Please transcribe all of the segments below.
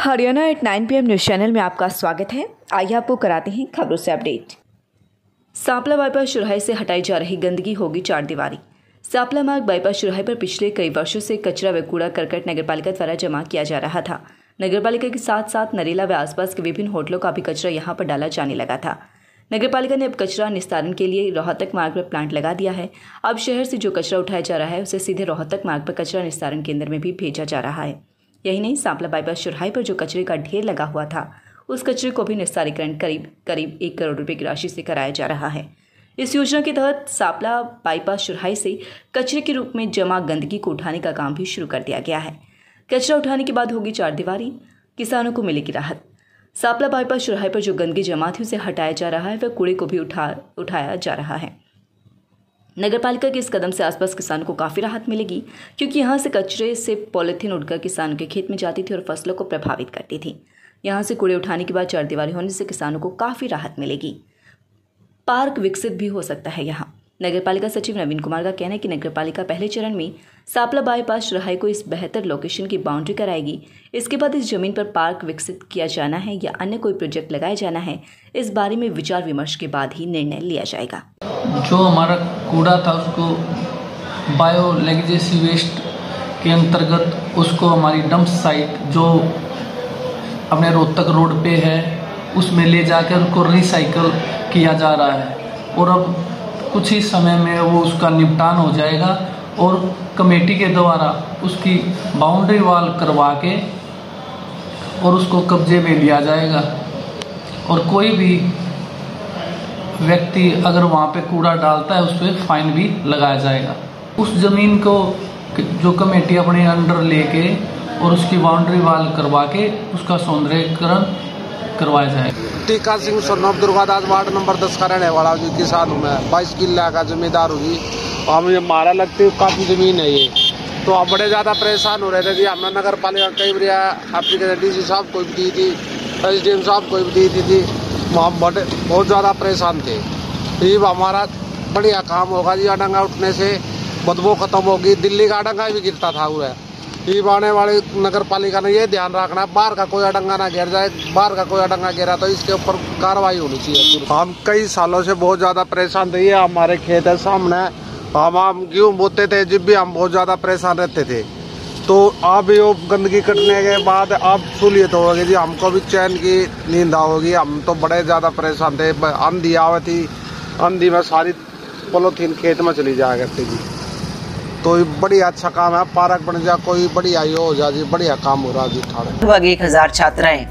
Haryana eight nine PM news channel में आपका स्वागत है आइए आपको कराते हैं खबरों से अपडेट सांपला बाईपास चुराहे से हटाई जा रही गंदगी होगी चार दीवारी सांपला मार्ग बाईपास चुराहे पर पिछले कई वर्षों से कचरा व कूड़ा करकट नगर पालिका द्वारा जमा किया जा रहा था नगर पालिका के साथ साथ नरेला व आसपास के विभिन्न होटलों का भी कचरा यहाँ पर डाला जाने लगा था नगर पालिका ने अब कचरा निस्तारण के लिए रोहतक मार्ग पर प्लांट लगा दिया है अब शहर से जो कचरा उठाया जा रहा है उसे सीधे रोहतक मार्ग पर कचरा निस्तारण केंद्र में भी भेजा जा रहा है यही नहीं सांपला बाईपास चौराहे पर जो कचरे का ढेर लगा हुआ था उस कचरे को भी निस्तारीकरण करीब करीब एक करोड़ रुपए की राशि से कराया जा रहा है इस योजना के तहत सापला बाईपास चौराहे से कचरे के रूप में जमा गंदगी को उठाने का काम भी शुरू कर दिया गया है कचरा उठाने के बाद होगी चार दीवारी किसानों को मिलेगी राहत सापला बाईपास चौराहे पर जो गंदगी जमा थी उसे हटाया जा रहा है वह कूड़े को भी उठा उठाया जा रहा है नगर पालिका के इस कदम से आसपास किसानों को काफ़ी राहत मिलेगी क्योंकि यहाँ से कचरे से पॉलीथीन उड़कर किसानों के खेत में जाती थी और फसलों को प्रभावित करती थी यहाँ से कूड़े उठाने के बाद चार दीवारी होने से किसानों को काफ़ी राहत मिलेगी पार्क विकसित भी हो सकता है यहाँ नगरपालिका सचिव नवीन कुमार का कहना है कि नगरपालिका पहले चरण में सापला बाईपास रहाई को इस बेहतर लोकेशन की बाउंड्री कराएगी इसके बाद इस जमीन पर पार्क विकसित किया जाना है या अन्य कोई प्रोजेक्ट लगाया जाना है इस बारे में विचार विमर्श के बाद ही निर्णय लिया जाएगा जो हमारा कूड़ा था उसको बायो लेगेसी वेस्ट के अंतर्गत उसको हमारी डंप साइट जो अपने रोहतक रोड पे है उसमें ले जाकर उनको रिसाइकल किया जा रहा है और अब कुछ ही समय में वो उसका निपटान हो जाएगा और कमेटी के द्वारा उसकी बाउंड्री वाल करवा के और उसको कब्जे में लिया जाएगा और कोई भी व्यक्ति अगर वहाँ पे कूड़ा डालता है उस पर फाइन भी लगाया जाएगा उस ज़मीन को जो कमेटी अपने अंडर लेके और उसकी बाउंड्री वाल करवा के उसका सौंदर्यकरण करवाया जाएगा टीका सिंह दुर्गा दुर्गादास वार्ड नंबर दस का रहने वाला जो किसान हूँ मैं बाईस किला का जमींदार हूँ हम ये मारा लगती है काफ़ी ज़मीन है ये तो आप बड़े ज़्यादा परेशान हो रहे थे जी हमने नगर पालिका कई बार एप्लीकेशन डी सी साहब को भी दी थी एस डी एम साहब को भी दी थी थी तो हम बड़े बहुत ज़्यादा परेशान थे ये हमारा बढ़िया काम होगा जी अडंगा उठने से बदबू खत्म होगी दिल्ली का अडंगा भी गिरता था वह आने वाले नगर पालिका ने यह ध्यान रखना बाहर का कोई अडंगा ना घेर जाए बाहर का कोई अडंगा घेरा तो इसके ऊपर कार्रवाई होनी चाहिए हम कई सालों से बहुत ज़्यादा परेशान थे हमारे खेत है सामने हम आम क्यों बोते थे जब भी हम बहुत ज़्यादा परेशान रहते थे तो अब यो गंदगी कटने के बाद अब सहूलियत होगी जी हमको भी चैन की नींद आओगी हम तो बड़े ज़्यादा परेशान थे आंधी आवे थी आंधी में सारी पोलोथीन खेत में चली जाया करती थी तो बढ़िया अच्छा काम है पार्क बन जा कोई बढ़िया हो जा जी बढ़िया काम हो रहा जी लगभग एक हज़ार छात्राएं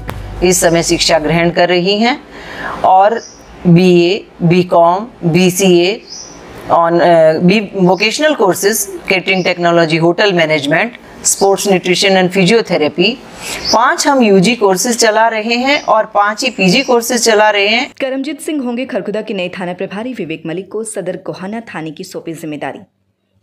इस समय शिक्षा ग्रहण कर रही हैं और B A B com B C on B vocational courses catering technology hotel management sports nutrition and physiotherapy पांच हम यूजी कोर्सेज चला रहे हैं और पांच ही पीजी कोर्सेज चला रहे हैं करमजीत सिंह होंगे खरखुदा के नए थाना प्रभारी विवेक मलिक को सदर गोहाना थाने की सौंपी जिम्मेदारी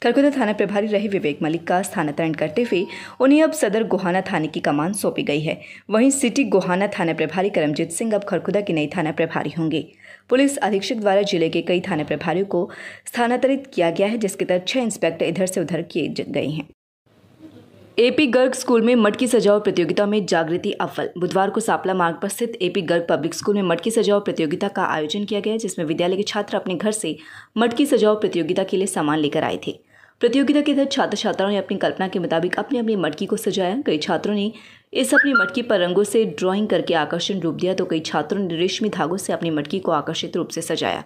खरगोदा थाना प्रभारी रहे विवेक मलिक का स्थानांतरण करते हुए उन्हें अब सदर गोहाना थाने की कमान सौंपी गई है वहीं सिटी गोहाना थाना प्रभारी करमजीत सिंह अब खरखुदा के नई थाना प्रभारी होंगे पुलिस अधीक्षक द्वारा जिले के कई थाना प्रभारियों को स्थानांतरित किया गया है जिसके तहत छह इंस्पेक्टर इधर से उधर किए गए हैं एपी गर्ग स्कूल में मटकी सजाओ प्रतियोगिता में जागृति अव्वल बुधवार को सापला मार्ग पर स्थित एपी गर्ग पब्लिक स्कूल में मटकी सजाओ प्रतियोगिता का आयोजन किया गया जिसमें विद्यालय के छात्र अपने घर से मटकी सजाओ प्रतियोगिता के लिए सामान लेकर आए थे प्रतियोगिता के तहत छात्र छात्राओं ने अपनी कल्पना के मुताबिक अपनी अपनी मटकी को सजाया कई छात्रों ने इस अपनी मटकी पर रंगों से ड्राइंग करके आकर्षण रूप दिया तो कई छात्रों ने रेशमी धागों से अपनी मटकी को आकर्षित रूप से सजाया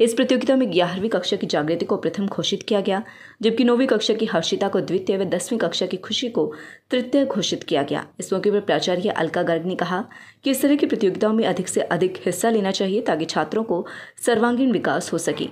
इस प्रतियोगिता में ग्यारहवीं कक्षा की जागृति को प्रथम घोषित किया गया जबकि नौवीं कक्षा की हर्षिता को द्वितीय व दसवीं कक्षा की खुशी को तृतीय घोषित किया गया इस मौके पर प्राचार्य अलका गर्ग ने कहा कि इस तरह की प्रतियोगिताओं में अधिक से अधिक हिस्सा लेना चाहिए ताकि छात्रों को सर्वांगीण विकास हो सके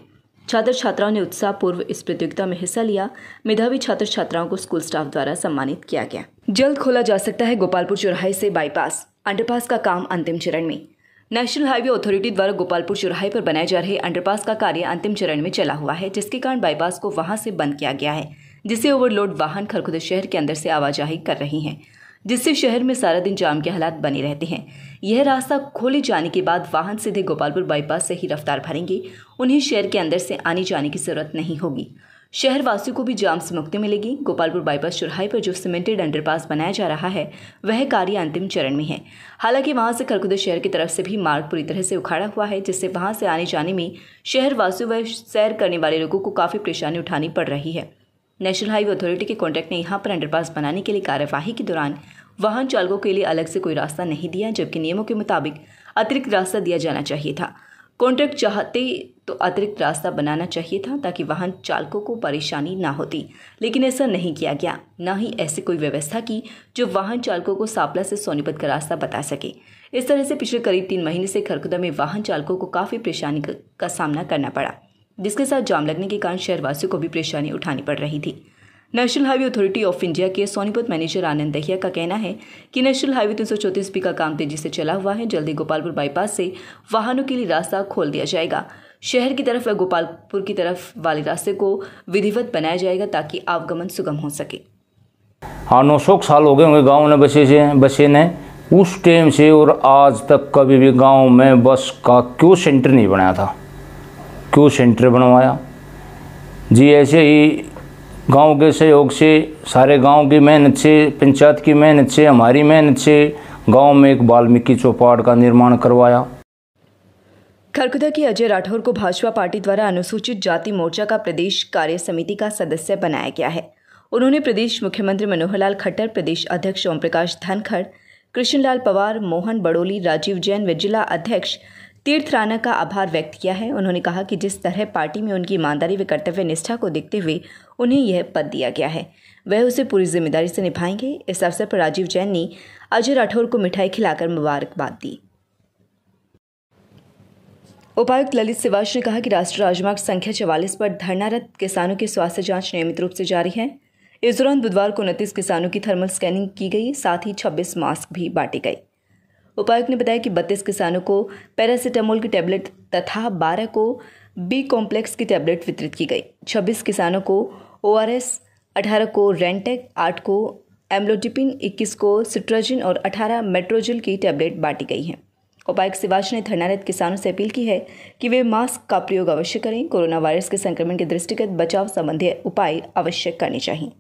छात्र छात्राओं ने उत्साह पूर्व इस प्रतियोगिता में हिस्सा लिया मेधावी छात्र छात्राओं को स्कूल स्टाफ द्वारा सम्मानित किया गया जल्द खोला जा सकता है गोपालपुर चौराहे से बाईपास अंडरपास का काम अंतिम चरण में नेशनल हाईवे अथॉरिटी द्वारा गोपालपुर चौराहे पर बनाए जा रहे अंडरपास का कार्य अंतिम चरण में चला हुआ है जिसके कारण बाईपास को वहां से बंद किया गया है जिससे ओवरलोड वाहन खरखुदा शहर के अंदर से आवाजाही कर रही हैं जिससे शहर में सारा दिन जाम के हालात बने रहते हैं यह रास्ता खोले जाने के बाद वाहन सीधे गोपालपुर बाईपास से ही रफ्तार भरेंगे उन्हें शहर के अंदर से आने जाने की जरूरत नहीं होगी शहरवासियों को भी जाम से मुक्ति मिलेगी गोपालपुर बाईपास चौराहे पर जो सीमेंटेड अंडरपास बनाया जा रहा है वह कार्य अंतिम चरण में है हालांकि वहां से खरगुदा शहर की तरफ से भी मार्ग पूरी तरह से उखाड़ा हुआ है जिससे वहां से आने जाने में शहरवासियों व सैर करने वाले लोगों को काफ़ी परेशानी उठानी पड़ रही है नेशनल हाईवे अथॉरिटी के कॉन्ट्रैक्ट ने यहाँ पर अंडरपास बनाने के लिए कार्यवाही के दौरान वाहन चालकों के लिए अलग से कोई रास्ता नहीं दिया जबकि नियमों के मुताबिक अतिरिक्त रास्ता दिया जाना चाहिए था कॉन्ट्रैक्ट चाहते तो अतिरिक्त रास्ता बनाना चाहिए था ताकि वाहन चालकों को परेशानी ना होती लेकिन ऐसा नहीं किया गया ना ही ऐसी कोई व्यवस्था की जो वाहन चालकों को सापला से सोनीपत का रास्ता बता सके इस तरह से पिछले करीब तीन महीने से खरखुदा में वाहन चालकों को काफ़ी परेशानी का सामना करना पड़ा जिसके साथ जाम लगने के कारण शहरवासियों को भी परेशानी उठानी पड़ रही थी national highway authority of India के सोनीपत मैनेजर आनंद दहिया का कहना है कि नेशनल हाईवे तीन बी का काम तेजी से चला हुआ है जल्दी गोपालपुर बाईपास से वाहनों के लिए रास्ता खोल दिया जाएगा शहर की तरफ व गोपालपुर की तरफ वाले रास्ते को विधिवत बनाया जाएगा ताकि आवागमन सुगम हो सके हाँ नौ सौ साल हो गए होंगे गाँव ने बसे से बसे ने उस टाइम से और आज तक कभी भी गाँव में बस का क्यों सेंटर नहीं बनाया था क्यों सेंटर बनवाया जी ऐसे ही गांव के सहयोग से सारे गांव की मेहनत से पंचायत की मेहनत से हमारी मेहनत से गांव में एक वाल्मीकि चौपाट का निर्माण करवाया खरखुदा के अजय राठौर को भाजपा पार्टी द्वारा अनुसूचित जाति मोर्चा का प्रदेश कार्य समिति का सदस्य बनाया गया है उन्होंने प्रदेश मुख्यमंत्री मनोहर लाल खट्टर प्रदेश अध्यक्ष ओम प्रकाश धनखड़ कृष्णलाल पवार मोहन बड़ोली राजीव जैन व जिला अध्यक्ष तीर्थ राणा का आभार व्यक्त किया है उन्होंने कहा कि जिस तरह पार्टी में उनकी ईमानदारी व कर्तव्य निष्ठा को देखते हुए उन्हें यह पद दिया गया है वह उसे पूरी जिम्मेदारी से निभाएंगे इस अवसर पर राजीव जैन ने अजय राठौर को मिठाई खिलाकर मुबारकबाद दी उपायुक्त ललित सिवाश ने कहा कि राष्ट्रीय राजमार्ग संख्या चवालीस पर धरनारत किसानों की स्वास्थ्य जांच नियमित रूप से जारी है इस दौरान बुधवार को उनतीस किसानों की थर्मल स्कैनिंग की गई साथ ही छब्बीस मास्क भी बांटे गए उपायुक्त ने बताया कि बत्तीस किसानों को पैरासीटामोल की टैबलेट तथा बारह को बी कॉम्प्लेक्स की टैबलेट वितरित की गई छब्बीस किसानों को ओ आर एस अठारह को रेंटेक आठ को एम्लोटिपिन इक्कीस को सिट्रोजिन और अठारह मेट्रोजिल की टैबलेट बांटी गई हैं उपायुक्त सिवाच ने धरनारत किसानों से अपील की है कि वे मास्क का प्रयोग अवश्य करें कोरोना वायरस के संक्रमण के दृष्टिगत बचाव संबंधी उपाय आवश्यक करने चाहिए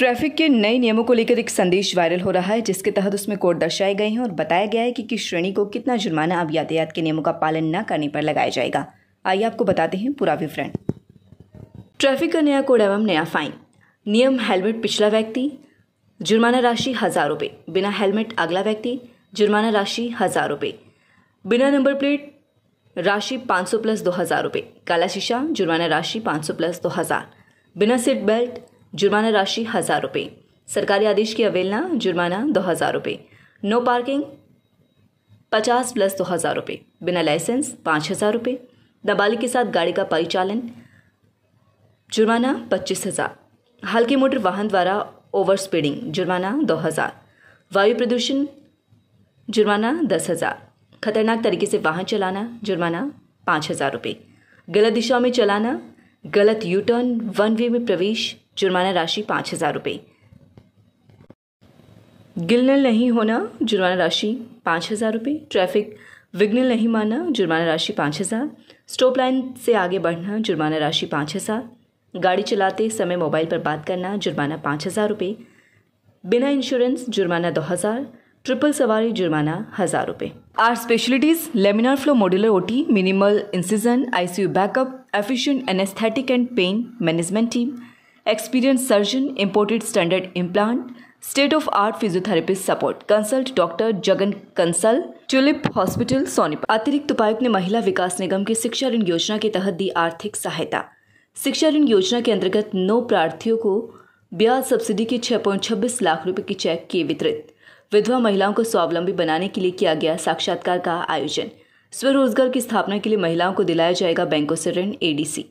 ट्रैफिक के नए नियमों को लेकर एक संदेश वायरल हो रहा है जिसके तहत उसमें कोड दर्शाए गए हैं और बताया गया है कि किस श्रेणी को कितना जुर्माना अब यातायात के नियमों का पालन न करने पर लगाया जाएगा आइए आपको बताते हैं पूरा विवरण ट्रैफिक का नया कोड एवं नया फाइन नियम हेलमेट पिछला व्यक्ति जुर्माना राशि हज़ार रुपये बिना हेलमेट अगला व्यक्ति जुर्माना राशि हज़ार रुपये बिना नंबर प्लेट राशि पाँच सौ प्लस दो हज़ार रुपये काला शीशा जुर्माना राशि पाँच सौ प्लस दो हज़ार बिना सीट बेल्ट जुर्माना राशि हज़ार रुपये सरकारी आदेश की अवेलना जुर्माना दो हज़ार रुपये नो पार्किंग पचास प्लस दो हज़ार रुपये बिना लाइसेंस पाँच हज़ार रुपये नाबालिग के साथ गाड़ी का परिचालन जुर्माना पच्चीस हज़ार हल्के मोटर वाहन द्वारा ओवर स्पीडिंग जुर्माना दो हज़ार वायु प्रदूषण जुर्माना दस हज़ार खतरनाक तरीके से वाहन चलाना जुर्माना पाँच हज़ार रुपये गलत दिशा में चलाना गलत यू टर्न वन वे में प्रवेश जुर्माना राशि पाँच हज़ार रुपये गिलनल नहीं होना जुर्माना राशि पाँच हज़ार रुपये ट्रैफिक विग्नल नहीं मानना जुर्माना राशि पाँच हज़ार स्टॉप लाइन से आगे बढ़ना जुर्माना राशि पांच हज़ार गाड़ी चलाते समय मोबाइल पर बात करना जुर्माना पांच हज़ार रुपये बिना इंश्योरेंस जुर्माना दो हज़ार ट्रिपल सवारी जुर्माना हज़ार रुपये our specialities laminar flow modular OT minimal incision ICU backup efficient anesthetic and pain management team, experienced surgeon, imported standard implant, state of art physiotherapist support. Consult Dr. Jagan Kansal, Tulip hospital Sonipat अतिरिक्त उपायुक्त ने महिला विकास निगम की शिक्षा ऋण योजना के तहत दी आर्थिक सहायता शिक्षा ऋण योजना के अंतर्गत नौ प्रार्थियों को ब्याज सब्सिडी के 6.26 लाख रुपए के चेक किए वितरित विधवा महिलाओं को स्वावलंबी बनाने के लिए किया गया साक्षात्कार का आयोजन स्वरोजगार की स्थापना के लिए महिलाओं को दिलाया जाएगा बैंकों से ऋण एडीसी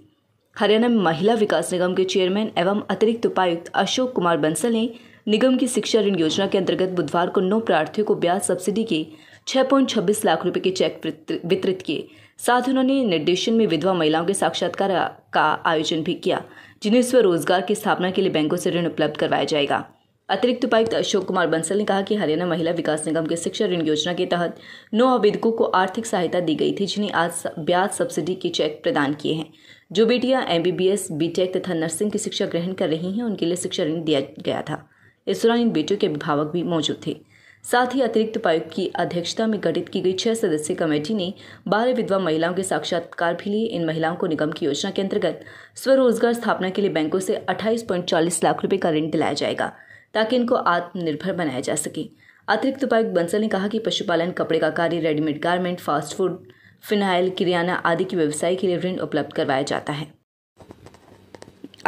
हरियाणा में महिला विकास निगम के चेयरमैन एवं अतिरिक्त उपायुक्त अशोक कुमार बंसल ने निगम की शिक्षा ऋण योजना के अंतर्गत बुधवार को नौ प्रार्थियों को ब्याज सब्सिडी के छह पॉइंट छब्बीस लाख रुपए के चेक वितरित किए साथ ही उन्होंने निर्देशन में विधवा महिलाओं के साक्षात्कार का आयोजन भी किया जिन्हें स्वरोजगार की स्थापना के लिए बैंकों से ऋण उपलब्ध करवाया जाएगा अतिरिक्त उपायुक्त अशोक कुमार बंसल ने कहा कि हरियाणा महिला विकास निगम के शिक्षा ऋण योजना के तहत नौ आवेदकों को आर्थिक सहायता दी गई थी जिन्हें आज ब्याज सब्सिडी के चेक प्रदान किए हैं जो बेटियां एमबीबीएस बीटेक तथा नर्सिंग की शिक्षा ग्रहण कर रही हैं उनके लिए शिक्षा ऋण दिया गया था इस दौरान इन बेटियों के अभिभावक भी मौजूद थे साथ ही अतिरिक्त उपायुक्त की अध्यक्षता में गठित की गई छह सदस्यीय कमेटी ने बारह विधवा महिलाओं के साक्षात्कार भी लिए इन महिलाओं को निगम की योजना के अंतर्गत स्वरोजगार स्थापना के लिए बैंकों से अट्ठाईस लाख रुपये का ऋण दिलाया जाएगा ताकि इनको आत्मनिर्भर बनाया जा सके अतिरिक्त उपायुक्त बंसल ने कहा कि पशुपालन कपड़े का कार्य readymade garment fast food phenyl किरियाना आदि के व्यवसाय के लिए ऋण उपलब्ध करवाया जाता है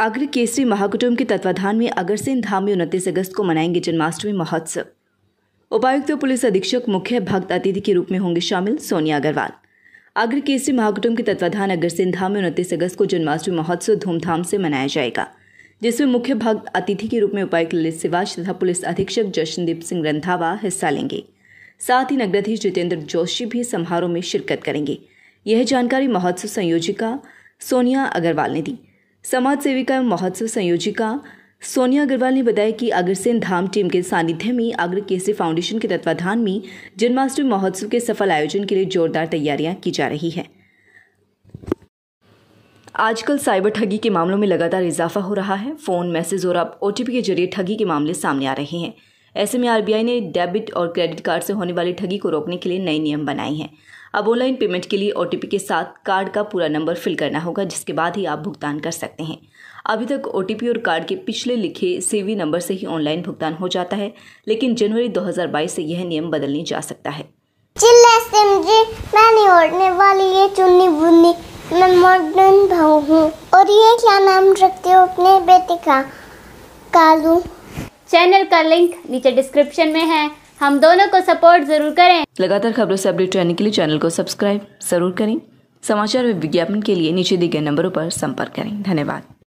अग्र केसरी महाकुटुम्ब के तत्वाधान में अगरसेन धाम में उनतीस अगस्त को मनाएंगे जन्माष्टमी महोत्सव उपायुक्त और पुलिस अधीक्षक मुख्य भक्त अतिथि के रूप में होंगे शामिल सोनिया अग्रवाल अग्र केसरी महाकुटुम्ब के तत्वाधान अगरसेन धाम में उनतीस अगस्त को जन्माष्टमी महोत्सव धूमधाम से मनाया जाएगा जिसमें मुख्य भक्त अतिथि के रूप में उपायुक्त ललित सिवाच तथा पुलिस अधीक्षक जशनदीप सिंह रंधावा हिस्सा लेंगे साथ ही नगराधीश जितेंद्र जोशी भी समारोह में शिरकत करेंगे यह जानकारी महोत्सव संयोजिका सोनिया अग्रवाल ने दी समाज सेविका एवं महोत्सव संयोजिका सोनिया अग्रवाल ने बताया कि अग्रसेन धाम टीम के सानिध्य में अग्र केसरी फाउंडेशन के तत्वाधान में जन्माष्टमी महोत्सव के सफल आयोजन के लिए जोरदार तैयारियां की जा रही है आजकल साइबर ठगी के मामलों में लगातार इजाफा हो रहा है फ़ोन मैसेज और अब ओ के जरिए ठगी के मामले सामने आ रहे हैं ऐसे में आरबीआई ने डेबिट और क्रेडिट कार्ड से होने वाली ठगी को रोकने के लिए नए नियम बनाए हैं अब ऑनलाइन पेमेंट के लिए ओ के साथ कार्ड का पूरा नंबर फिल करना होगा जिसके बाद ही आप भुगतान कर सकते हैं अभी तक ओ और कार्ड के पिछले लिखे सीवी नंबर से ही ऑनलाइन भुगतान हो जाता है लेकिन जनवरी 2022 से यह नियम बदलने जा सकता है चिल्ला मैं नहीं वाली ये चुन्नी बुन्नी मैं मॉडर्न भाव हूँ और ये क्या नाम रखते हो अपने बेटे का कालू चैनल का लिंक नीचे डिस्क्रिप्शन में है हम दोनों को सपोर्ट जरूर करें लगातार खबरों से अपडेट रहने के लिए चैनल को सब्सक्राइब जरूर करें समाचार विज्ञापन के लिए नीचे दिए गए नंबरों पर संपर्क करें धन्यवाद